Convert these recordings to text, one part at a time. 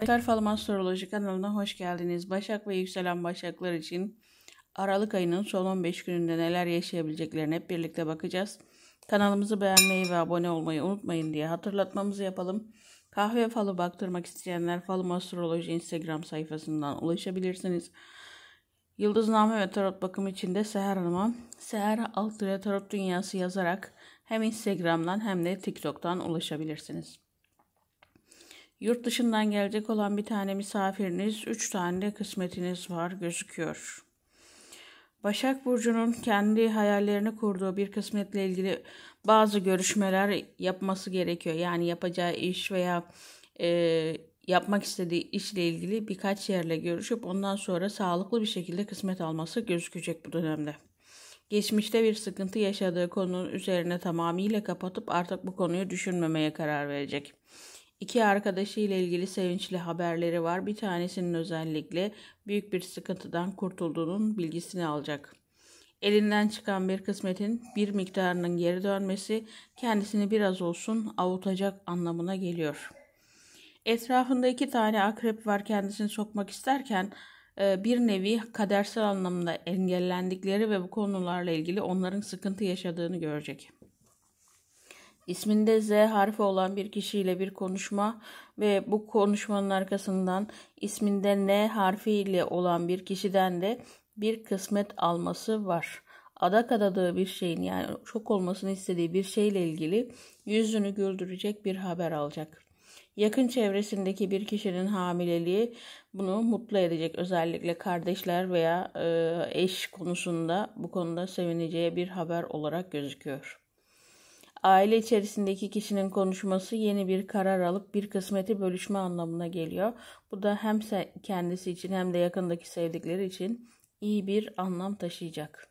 Arkadaşlar Falım Astroloji kanalına hoş geldiniz. Başak ve yükselen başaklar için Aralık ayının son 15 gününde neler yaşayabileceklerine hep birlikte bakacağız. Kanalımızı beğenmeyi ve abone olmayı unutmayın diye hatırlatmamızı yapalım. Kahve falı baktırmak isteyenler Falım Astroloji Instagram sayfasından ulaşabilirsiniz. Yıldızname ve tarot bakımı için de Seher Hanım'a Seher Alt Tarot Dünyası yazarak hem Instagram'dan hem de TikTok'tan ulaşabilirsiniz. Yurt dışından gelecek olan bir tane misafiriniz, üç tane kısmetiniz var gözüküyor. Başak Burcu'nun kendi hayallerini kurduğu bir kısmetle ilgili bazı görüşmeler yapması gerekiyor. Yani yapacağı iş veya e, yapmak istediği işle ilgili birkaç yerle görüşüp ondan sonra sağlıklı bir şekilde kısmet alması gözükecek bu dönemde. Geçmişte bir sıkıntı yaşadığı konunun üzerine tamamıyla kapatıp artık bu konuyu düşünmemeye karar verecek. İki arkadaşıyla ilgili sevinçli haberleri var. Bir tanesinin özellikle büyük bir sıkıntıdan kurtulduğunun bilgisini alacak. Elinden çıkan bir kısmetin bir miktarının geri dönmesi kendisini biraz olsun avutacak anlamına geliyor. Etrafında iki tane akrep var kendisini sokmak isterken e, bir nevi kadersel anlamda engellendikleri ve bu konularla ilgili onların sıkıntı yaşadığını görecek. İsminde Z harfi olan bir kişiyle bir konuşma ve bu konuşmanın arkasından isminde N harfi ile olan bir kişiden de bir kısmet alması var. Adak adadığı bir şeyin yani çok olmasını istediği bir şeyle ilgili yüzünü güldürecek bir haber alacak. Yakın çevresindeki bir kişinin hamileliği bunu mutlu edecek. Özellikle kardeşler veya eş konusunda bu konuda sevineceği bir haber olarak gözüküyor. Aile içerisindeki kişinin konuşması yeni bir karar alıp bir kısmeti bölüşme anlamına geliyor. Bu da hem kendisi için hem de yakındaki sevdikleri için iyi bir anlam taşıyacak.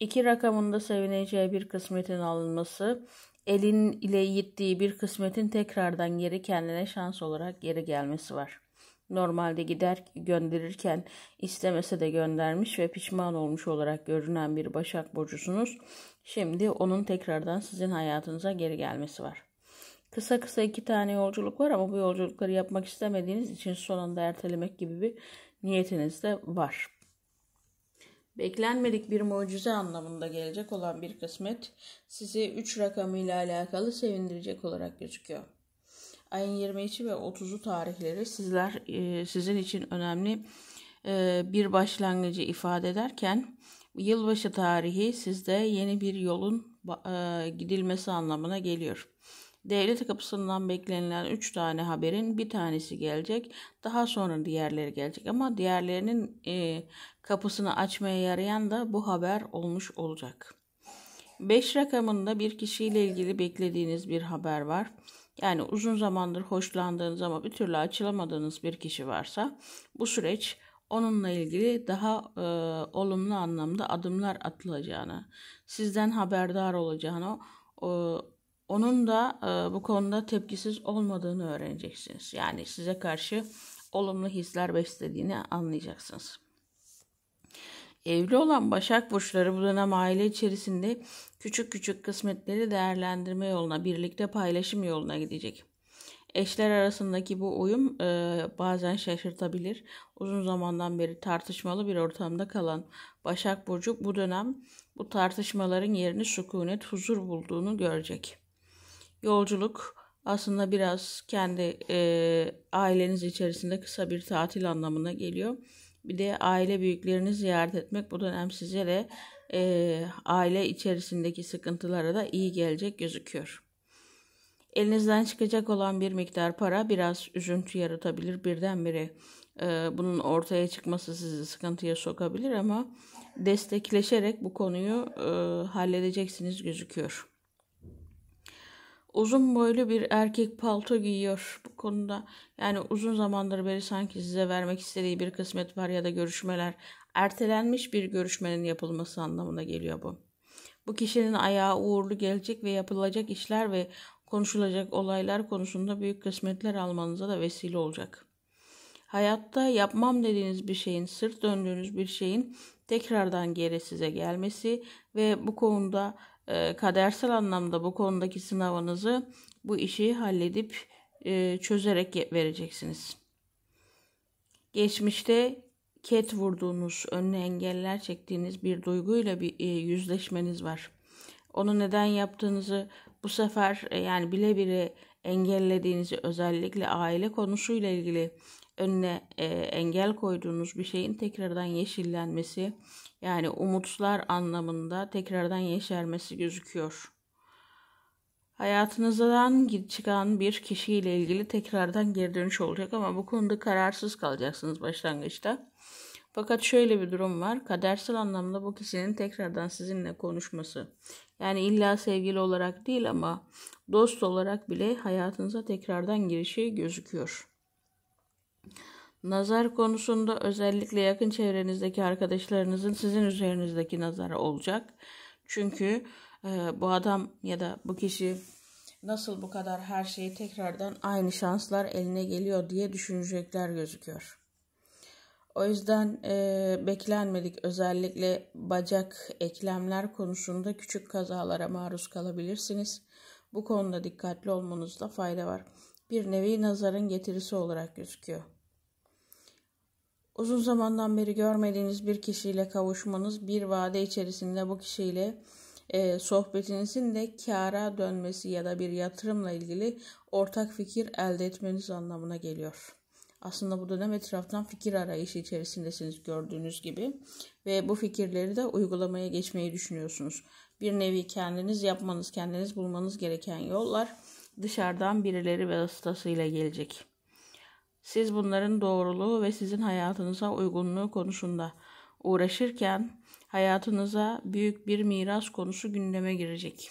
İki rakamında sevineceği bir kısmetin alınması, elin ile yittiği bir kısmetin tekrardan geri kendine şans olarak geri gelmesi var. Normalde gider gönderirken istemese de göndermiş ve pişman olmuş olarak görünen bir Başak Burcu'sunuz. Şimdi onun tekrardan sizin hayatınıza geri gelmesi var. Kısa kısa iki tane yolculuk var ama bu yolculukları yapmak istemediğiniz için sonunda ertelemek gibi bir niyetiniz de var. Beklenmedik bir mucize anlamında gelecek olan bir kısmet sizi 3 rakamıyla alakalı sevindirecek olarak gözüküyor. Ayın 22 ve 30'u tarihleri sizler e, sizin için önemli e, bir başlangıcı ifade ederken Yılbaşı tarihi sizde yeni bir yolun e, gidilmesi anlamına geliyor. Devlet kapısından beklenilen 3 tane haberin bir tanesi gelecek. Daha sonra diğerleri gelecek ama diğerlerinin e, kapısını açmaya yarayan da bu haber olmuş olacak. 5 rakamında bir kişiyle ilgili beklediğiniz bir haber var. Yani uzun zamandır hoşlandığınız ama bir türlü açılamadığınız bir kişi varsa bu süreç onunla ilgili daha e, olumlu anlamda adımlar atılacağını, sizden haberdar olacağını, e, onun da e, bu konuda tepkisiz olmadığını öğreneceksiniz. Yani size karşı olumlu hisler beslediğini anlayacaksınız. Evli olan Başak Burçları bu dönem aile içerisinde küçük küçük kısmetleri değerlendirme yoluna, birlikte paylaşım yoluna gidecek. Eşler arasındaki bu uyum e, bazen şaşırtabilir. Uzun zamandan beri tartışmalı bir ortamda kalan Başak Burcu bu dönem bu tartışmaların yerini sükunet, huzur bulduğunu görecek. Yolculuk aslında biraz kendi e, aileniz içerisinde kısa bir tatil anlamına geliyor. Bir de aile büyüklerini ziyaret etmek bu dönem size de e, aile içerisindeki sıkıntılara da iyi gelecek gözüküyor. Elinizden çıkacak olan bir miktar para biraz üzüntü yaratabilir birdenbire. Ee, bunun ortaya çıkması sizi sıkıntıya sokabilir ama destekleşerek bu konuyu e, halledeceksiniz gözüküyor. Uzun boylu bir erkek palto giyiyor bu konuda. Yani uzun zamandır beri sanki size vermek istediği bir kısmet var ya da görüşmeler. Ertelenmiş bir görüşmenin yapılması anlamına geliyor bu. Bu kişinin ayağı uğurlu gelecek ve yapılacak işler ve konuşulacak olaylar konusunda büyük kısmetler almanıza da vesile olacak. Hayatta yapmam dediğiniz bir şeyin, sırt döndüğünüz bir şeyin tekrardan geri size gelmesi ve bu konuda e, kadersel anlamda bu konudaki sınavınızı bu işi halledip e, çözerek vereceksiniz. Geçmişte ket vurduğunuz, önüne engeller çektiğiniz bir duyguyla bir e, yüzleşmeniz var. Onu neden yaptığınızı bu sefer e, yani bile biri engellediğinizi özellikle aile konusuyla ilgili önüne e, engel koyduğunuz bir şeyin tekrardan yeşillenmesi yani umutlar anlamında tekrardan yeşermesi gözüküyor. Hayatınızdan çıkan bir kişiyle ilgili tekrardan geri dönüş olacak ama bu konuda kararsız kalacaksınız başlangıçta. Fakat şöyle bir durum var. Kadersel anlamda bu kişinin tekrardan sizinle konuşması. Yani illa sevgili olarak değil ama dost olarak bile hayatınıza tekrardan girişi gözüküyor. Nazar konusunda özellikle yakın çevrenizdeki arkadaşlarınızın sizin üzerinizdeki nazarı olacak. Çünkü e, bu adam ya da bu kişi nasıl bu kadar her şeyi tekrardan aynı şanslar eline geliyor diye düşünecekler gözüküyor. O yüzden e, beklenmedik özellikle bacak eklemler konusunda küçük kazalara maruz kalabilirsiniz. Bu konuda dikkatli olmanızda fayda var. Bir nevi nazarın getirisi olarak gözüküyor. Uzun zamandan beri görmediğiniz bir kişiyle kavuşmanız bir vade içerisinde bu kişiyle e, sohbetinizin de kâra dönmesi ya da bir yatırımla ilgili ortak fikir elde etmeniz anlamına geliyor. Aslında bu dönem etraftan fikir arayışı içerisindesiniz gördüğünüz gibi ve bu fikirleri de uygulamaya geçmeyi düşünüyorsunuz. Bir nevi kendiniz yapmanız, kendiniz bulmanız gereken yollar dışarıdan birileri ve vasıtasıyla gelecek. Siz bunların doğruluğu ve sizin hayatınıza uygunluğu konusunda uğraşırken hayatınıza büyük bir miras konusu gündeme girecek.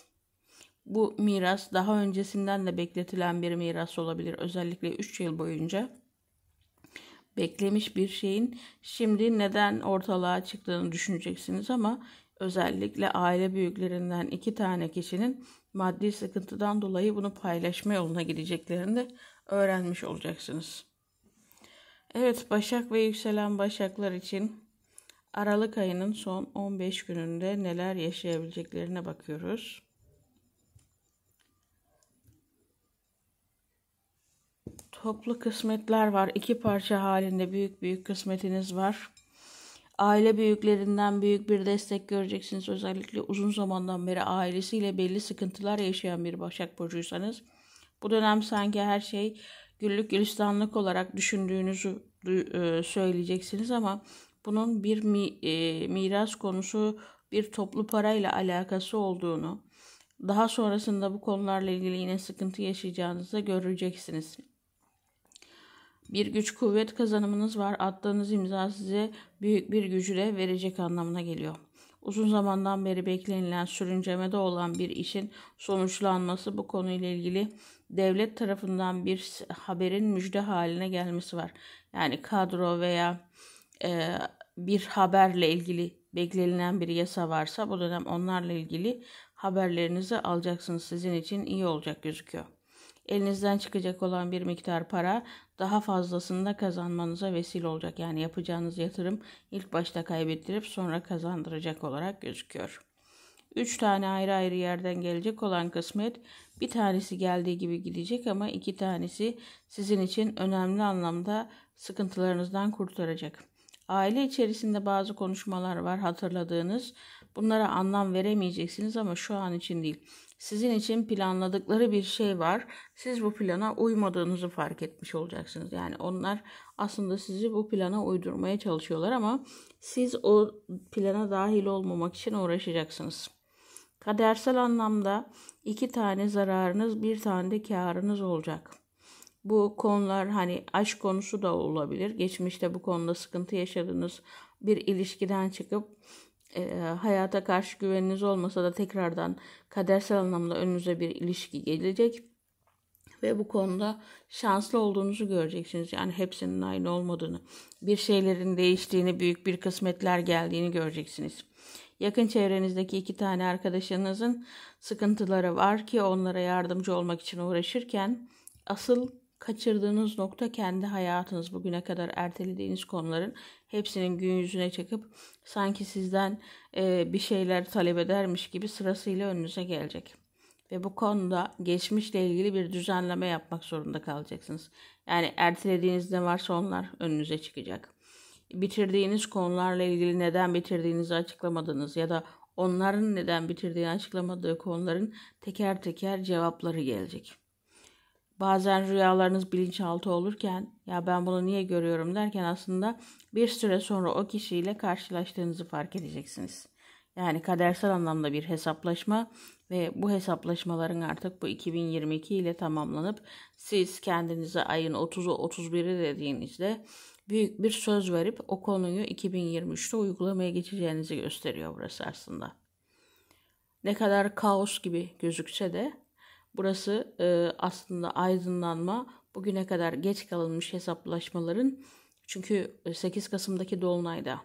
Bu miras daha öncesinden de bekletilen bir miras olabilir özellikle 3 yıl boyunca beklemiş bir şeyin şimdi neden ortalığa çıktığını düşüneceksiniz ama özellikle aile büyüklerinden iki tane kişinin maddi sıkıntıdan dolayı bunu paylaşma yoluna gideceklerini de öğrenmiş olacaksınız. Evet Başak ve yükselen Başaklar için Aralık ayının son 15 gününde neler yaşayabileceklerine bakıyoruz. Toplu kısmetler var. İki parça halinde büyük büyük kısmetiniz var. Aile büyüklerinden büyük bir destek göreceksiniz. Özellikle uzun zamandan beri ailesiyle belli sıkıntılar yaşayan bir Başak Burcuysanız. Bu dönem sanki her şey güllük gülistanlık olarak düşündüğünüzü e, söyleyeceksiniz ama bunun bir mi, e, miras konusu bir toplu parayla alakası olduğunu daha sonrasında bu konularla ilgili yine sıkıntı yaşayacağınızı göreceksiniz bir güç kuvvet kazanımınız var. Attığınız imza size büyük bir gücüyle verecek anlamına geliyor. Uzun zamandan beri beklenilen sürüncemede olan bir işin sonuçlanması bu konuyla ilgili devlet tarafından bir haberin müjde haline gelmesi var. Yani kadro veya e, bir haberle ilgili beklenilen bir yasa varsa bu dönem onlarla ilgili haberlerinizi alacaksınız. Sizin için iyi olacak gözüküyor elinizden çıkacak olan bir miktar para daha fazlasını da kazanmanıza vesile olacak. Yani yapacağınız yatırım ilk başta kaybettirip sonra kazandıracak olarak gözüküyor. Üç tane ayrı ayrı yerden gelecek olan kısmet bir tanesi geldiği gibi gidecek ama iki tanesi sizin için önemli anlamda sıkıntılarınızdan kurtaracak. Aile içerisinde bazı konuşmalar var hatırladığınız. Bunlara anlam veremeyeceksiniz ama şu an için değil sizin için planladıkları bir şey var. Siz bu plana uymadığınızı fark etmiş olacaksınız. Yani onlar aslında sizi bu plana uydurmaya çalışıyorlar ama siz o plana dahil olmamak için uğraşacaksınız. Kadersel anlamda iki tane zararınız, bir tane de karınız olacak. Bu konular hani aşk konusu da olabilir. Geçmişte bu konuda sıkıntı yaşadınız. Bir ilişkiden çıkıp e, hayata karşı güveniniz olmasa da tekrardan kadersel anlamda önünüze bir ilişki gelecek ve bu konuda şanslı olduğunuzu göreceksiniz. Yani hepsinin aynı olmadığını, bir şeylerin değiştiğini, büyük bir kısmetler geldiğini göreceksiniz. Yakın çevrenizdeki iki tane arkadaşınızın sıkıntıları var ki onlara yardımcı olmak için uğraşırken asıl kaçırdığınız nokta kendi hayatınız. Bugüne kadar ertelediğiniz konuların hepsinin gün yüzüne çıkıp sanki sizden e, bir şeyler talep edermiş gibi sırasıyla önünüze gelecek. Ve bu konuda geçmişle ilgili bir düzenleme yapmak zorunda kalacaksınız. Yani ertelediğiniz ne varsa onlar önünüze çıkacak. Bitirdiğiniz konularla ilgili neden bitirdiğinizi açıklamadınız ya da onların neden bitirdiğini açıklamadığı konuların teker teker cevapları gelecek. Bazen rüyalarınız bilinçaltı olurken ya ben bunu niye görüyorum derken aslında bir süre sonra o kişiyle karşılaştığınızı fark edeceksiniz. Yani kadersel anlamda bir hesaplaşma ve bu hesaplaşmaların artık bu 2022 ile tamamlanıp siz kendinize ayın 30'u 31'i dediğinizde büyük bir söz verip o konuyu 2023'te uygulamaya geçeceğinizi gösteriyor burası aslında. Ne kadar kaos gibi gözükse de Burası e, aslında aydınlanma bugüne kadar geç kalınmış hesaplaşmaların çünkü 8 e, Kasım'daki Dolunay'da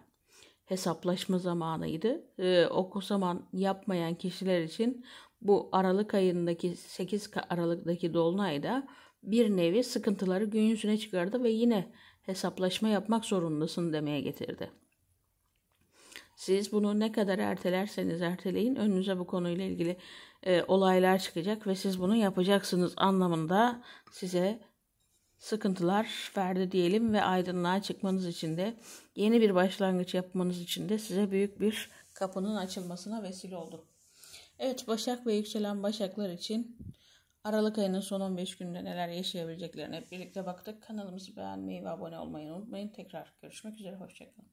hesaplaşma zamanıydı. E, o zaman yapmayan kişiler için bu Aralık ayındaki 8 Aralık'taki Dolunay'da bir nevi sıkıntıları gün yüzüne çıkardı ve yine hesaplaşma yapmak zorundasın demeye getirdi. Siz bunu ne kadar ertelerseniz erteleyin önünüze bu konuyla ilgili e, olaylar çıkacak ve siz bunu yapacaksınız anlamında size sıkıntılar verdi diyelim ve aydınlığa çıkmanız için de yeni bir başlangıç yapmanız için de size büyük bir kapının açılmasına vesile oldu. Evet Başak ve yükselen Başaklar için Aralık ayının son 15 günde neler yaşayabileceklerine hep birlikte baktık. Kanalımızı beğenmeyi ve abone olmayı unutmayın. Tekrar görüşmek üzere. Hoşçakalın.